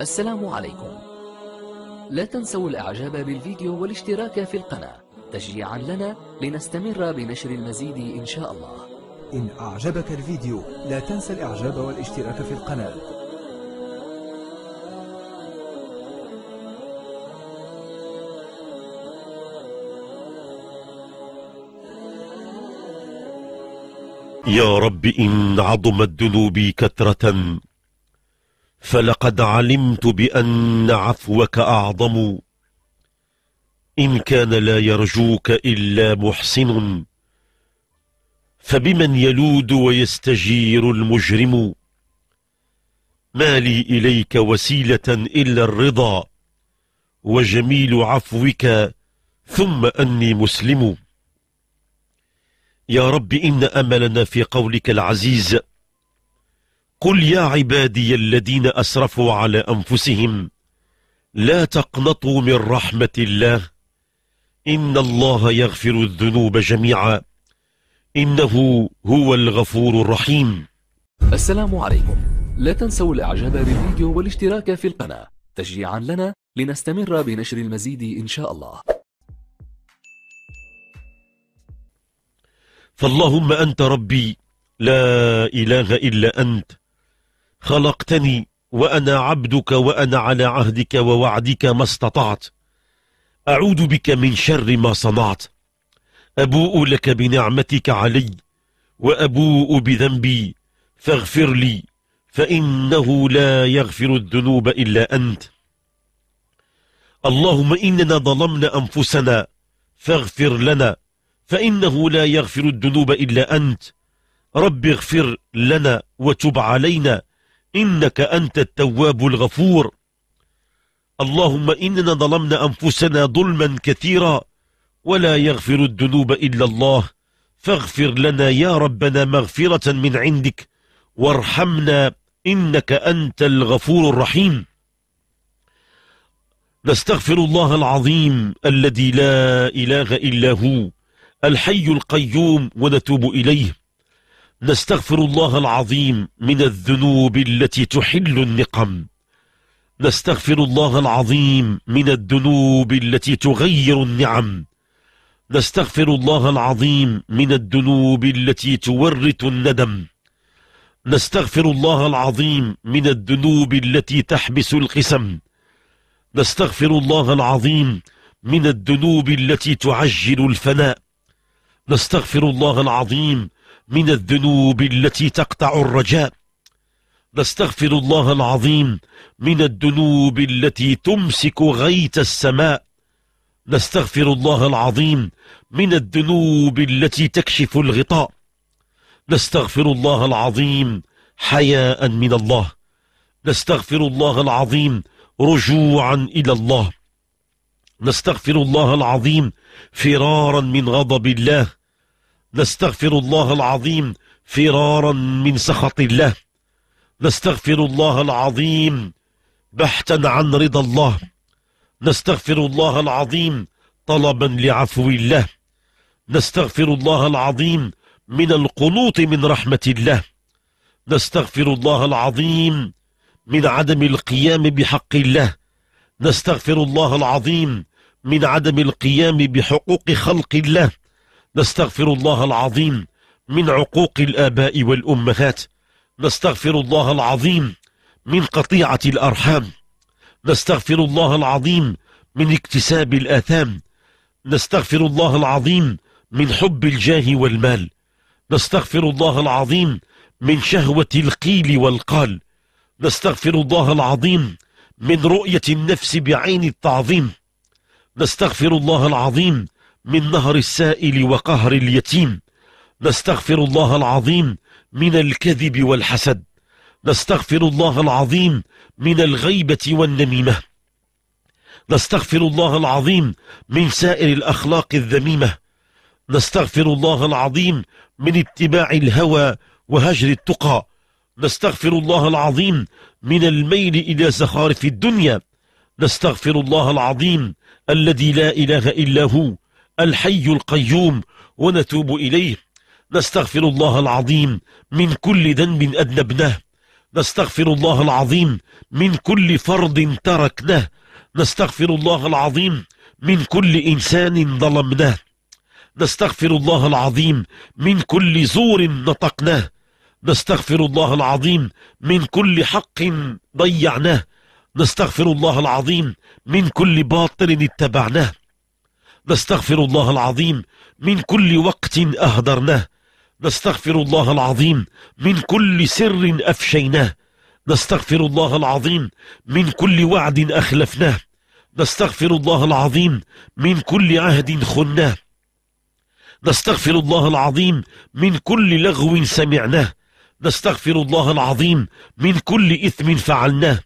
السلام عليكم لا تنسوا الاعجاب بالفيديو والاشتراك في القناة تشجيعا لنا لنستمر بنشر المزيد ان شاء الله إن أعجبك الفيديو لا تنسى الإعجاب والاشتراك في القناة يا رب إن عظمت ذنوبي كثرة فلقد علمت بأن عفوك أعظم إن كان لا يرجوك إلا محسن فبمن يلود ويستجير المجرم ما لي إليك وسيلة إلا الرضا وجميل عفوك ثم أني مسلم يا رب إن أملنا في قولك العزيز قل يا عبادي الذين أسرفوا على أنفسهم لا تقنطوا من رحمة الله إن الله يغفر الذنوب جميعا إنه هو الغفور الرحيم السلام عليكم لا تنسوا الإعجاب بالفيديو والاشتراك في القناة تشجيعا لنا لنستمر بنشر المزيد إن شاء الله فاللهم أنت ربي لا إله إلا أنت خلقتني وأنا عبدك وأنا على عهدك ووعدك ما استطعت أعوذ بك من شر ما صنعت أبوء لك بنعمتك علي وأبوء بذنبي فاغفر لي فإنه لا يغفر الذنوب إلا أنت اللهم إننا ظلمنا أنفسنا فاغفر لنا فإنه لا يغفر الذنوب إلا أنت رب اغفر لنا وتب علينا إنك أنت التواب الغفور اللهم إننا ظلمنا أنفسنا ظلما كثيرا ولا يغفر الذنوب إلا الله فاغفر لنا يا ربنا مغفرة من عندك وارحمنا إنك أنت الغفور الرحيم نستغفر الله العظيم الذي لا إله إلا هو الحي القيوم ونتوب إليه نستغفر الله العظيم من الذنوب التي تحل النقم نستغفر الله العظيم من الذنوب التي تغير النعم نستغفر الله العظيم من الذنوب التي تورث الندم نستغفر الله العظيم من الذنوب التي تحبس القسم نستغفر الله العظيم من الذنوب التي تعجل الفناء نستغفر الله العظيم من الذنوب التي تقطع الرجاء نستغفر الله العظيم من الذنوب التي تمسك غيث السماء نستغفر الله العظيم من الذنوب التي تكشف الغطاء نستغفر الله العظيم حياء من الله نستغفر الله العظيم رجوعا إلى الله نستغفر الله العظيم فرارا من غضب الله نستغفر الله العظيم فرارا من سخط الله نستغفر الله العظيم بحثا عن رضا الله نستغفر الله العظيم طلبا لعفو الله نستغفر الله العظيم من القنوط من رحمة الله نستغفر الله العظيم من عدم القيام بحق الله نستغفر الله العظيم من عدم القيام بحقوق خلق الله نستغفر الله العظيم من عقوق الآباء والأمهات نستغفر الله العظيم من قطيعة الأرحام نستغفر الله العظيم من اكتساب الآثام نستغفر الله العظيم من حب الجاه والمال نستغفر الله العظيم من شهوة القيل والقال نستغفر الله العظيم من رؤية النفس بعين التعظيم نستغفر الله العظيم من نهر السائل وقهر اليتيم نستغفر الله العظيم من الكذب والحسد نستغفر الله العظيم من الغيبة والنميمة نستغفر الله العظيم من سائر الأخلاق الذميمة نستغفر الله العظيم من اتباع الهوى وهجر التقى نستغفر الله العظيم من الميل إلى زخارف الدنيا نستغفر الله العظيم الذي لا إله إلا هو الحي القيوم ونتوب إليه نستغفر الله العظيم من كل ذنب أذنبناه نستغفر الله العظيم من كل فرض تركناه نستغفر الله العظيم من كل إنسان ظلمناه نستغفر الله العظيم من كل زور نطقناه نستغفر الله العظيم من كل حق ضيعناه نستغفر الله العظيم من كل باطل اتبعناه نستغفر الله العظيم من كل وقت أهدرناه نستغفر الله العظيم من كل سر أفشيناه نستغفر الله العظيم من كل وعد أخلفناه نستغفر الله العظيم من كل عهد خناه نستغفر الله العظيم من كل لغو سمعناه نستغفر الله العظيم من كل إثم فعلناه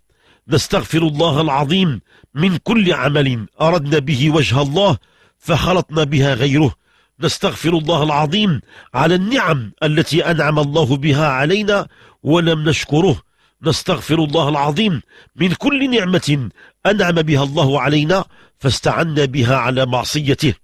نستغفر الله العظيم من كل عمل أردنا به وجه الله فخلطنا بها غيره نستغفر الله العظيم على النعم التي أنعم الله بها علينا ولم نشكره نستغفر الله العظيم من كل نعمة أنعم بها الله علينا فاستعنا بها على معصيته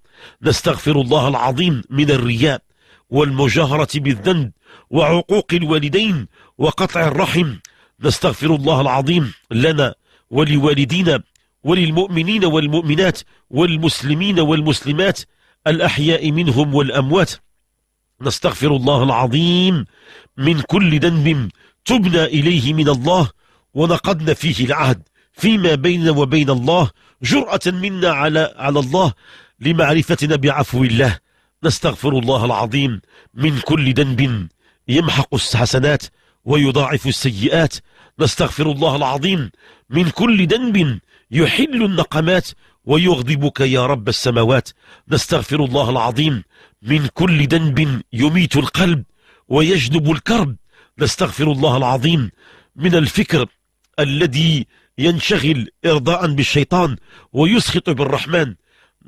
نستغفر الله العظيم من الرياء والمجاهرة بالذنب وعقوق الوالدين وقطع الرحم نستغفر الله العظيم لنا ولوالدينا وللمؤمنين والمؤمنات والمسلمين والمسلمات الأحياء منهم والأموات نستغفر الله العظيم من كل ذنب تبنى إليه من الله ونقضنا فيه العهد فيما بيننا وبين الله جرأة منا على, على الله لمعرفتنا بعفو الله نستغفر الله العظيم من كل ذنب يمحق الحسنات ويضاعف السيئات نستغفر الله العظيم من كل ذنب يحل النقمات ويغضبك يا رب السماوات نستغفر الله العظيم من كل ذنب يميت القلب ويجلب الكرب نستغفر الله العظيم من الفكر الذي ينشغل إرضاء بالشيطان ويسخط بالرحمن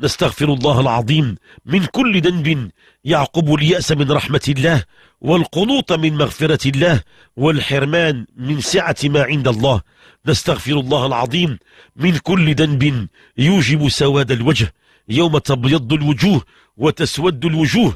نستغفر الله العظيم من كل ذنب يعقب اليأس من رحمة الله والقنوط من مغفرة الله والحرمان من سعة ما عند الله نستغفر الله العظيم من كل ذنب يوجب سواد الوجه يوم تبيض الوجوه وتسود الوجوه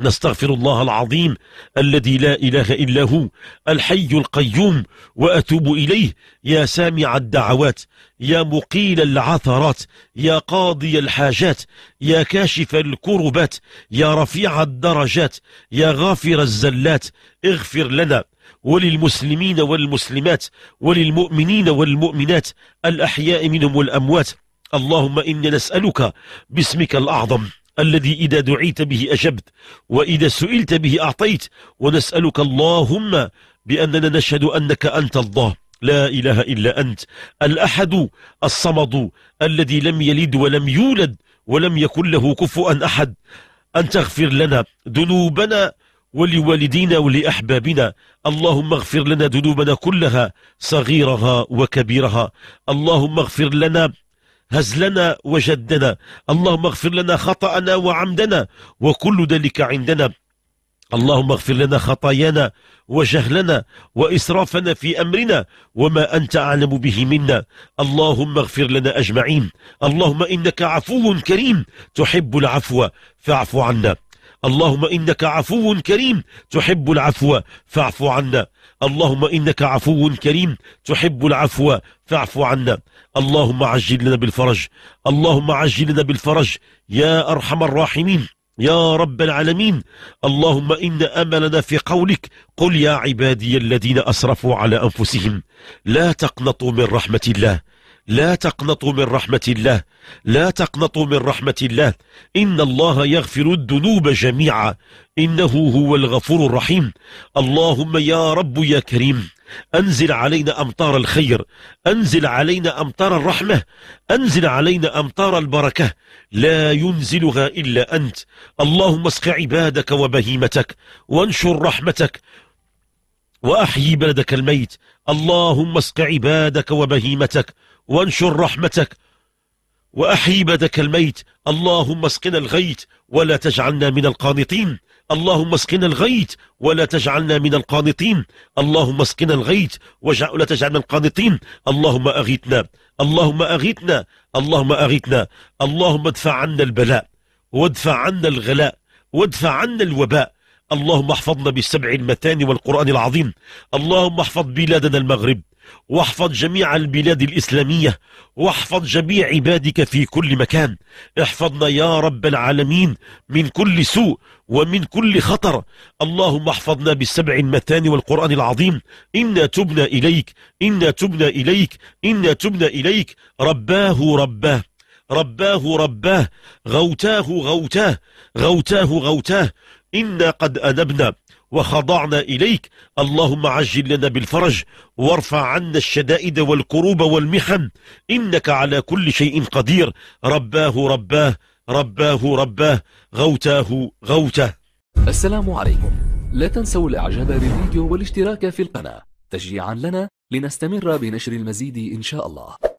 نستغفر الله العظيم الذي لا إله إلا هو الحي القيوم وأتوب إليه يا سامع الدعوات يا مقيل العثرات يا قاضي الحاجات يا كاشف الكربات يا رفيع الدرجات يا غافر الزلات اغفر لنا وللمسلمين والمسلمات وللمؤمنين والمؤمنات الأحياء منهم والأموات اللهم إني نسألك باسمك الأعظم الذي إذا دعيت به أجبت وإذا سئلت به أعطيت ونسألك اللهم بأننا نشهد أنك أنت الله لا إله إلا أنت الأحد الصمد الذي لم يلد ولم يولد ولم يكن له كفؤا أحد أن تغفر لنا ذنوبنا ولوالدينا ولأحبابنا اللهم اغفر لنا ذنوبنا كلها صغيرها وكبيرها اللهم اغفر لنا هزلنا وجدنا اللهم اغفر لنا خطأنا وعمدنا وكل ذلك عندنا اللهم اغفر لنا خطايانا وجهلنا وإسرافنا في أمرنا وما أنت أعلم به منا اللهم اغفر لنا أجمعين اللهم إنك عفو كريم تحب العفو فاعف عنا اللهم إنك عفو كريم تحب العفو فاعف عنا اللهم إنك عفو كريم تحب العفو فاعف عنا اللهم عجل لنا بالفرج اللهم عجل لنا بالفرج يا أرحم الراحمين يا رب العالمين اللهم إن أملنا في قولك قل يا عبادي الذين أسرفوا على أنفسهم لا تقنطوا من رحمة الله لا تقنطوا من رحمة الله لا تقنطوا من رحمة الله إن الله يغفر الذنوب جميعا إنه هو الغفور الرحيم اللهم يا رب يا كريم أنزل علينا أمطار الخير أنزل علينا أمطار الرحمة أنزل علينا أمطار البركة لا ينزلها إلا أنت اللهم اسق عبادك وبهيمتك وانشر رحمتك وأحيي بلدك الميت اللهم اسق عبادك وبهيمتك وانشر رحمتك وأحيي بلدك الميت اللهم اسقنا الغيت ولا تجعلنا من القانطين اللهم اسقنا الغيت ولا تجعلنا من القانطين اللهم اسقنا الغيت ولا تجعلنا القانطين اللهم أغيتنا اللهم أغيتنا اللهم أغيتنا اللهم ادفع عنا البلاء وادفع عنا الغلاء وادفع عنا الوباء اللهم احفظنا بالسبع المتان والقرآن العظيم اللهم احفظ بلادنا المغرب واحفظ جميع البلاد الإسلامية واحفظ جميع عبادك في كل مكان احفظنا يا رب العالمين من كل سوء ومن كل خطر اللهم احفظنا بالسبع المتان والقرآن العظيم إنا تبنا إليك إنا تبنا إليك إنا تبنا إليك رباه رباه رباه رباه غوتاه غوتاه غوتاه غوتاه إنا قد أنبنا وخضعنا إليك اللهم عجل لنا بالفرج وارفع عنا الشدائد والكروب والمحن إنك على كل شيء قدير رباه رباه رباه رباه غوتاه غوته السلام عليكم لا تنسوا الاعجاب بالفيديو والاشتراك في القناة تشجيعا لنا لنستمر بنشر المزيد إن شاء الله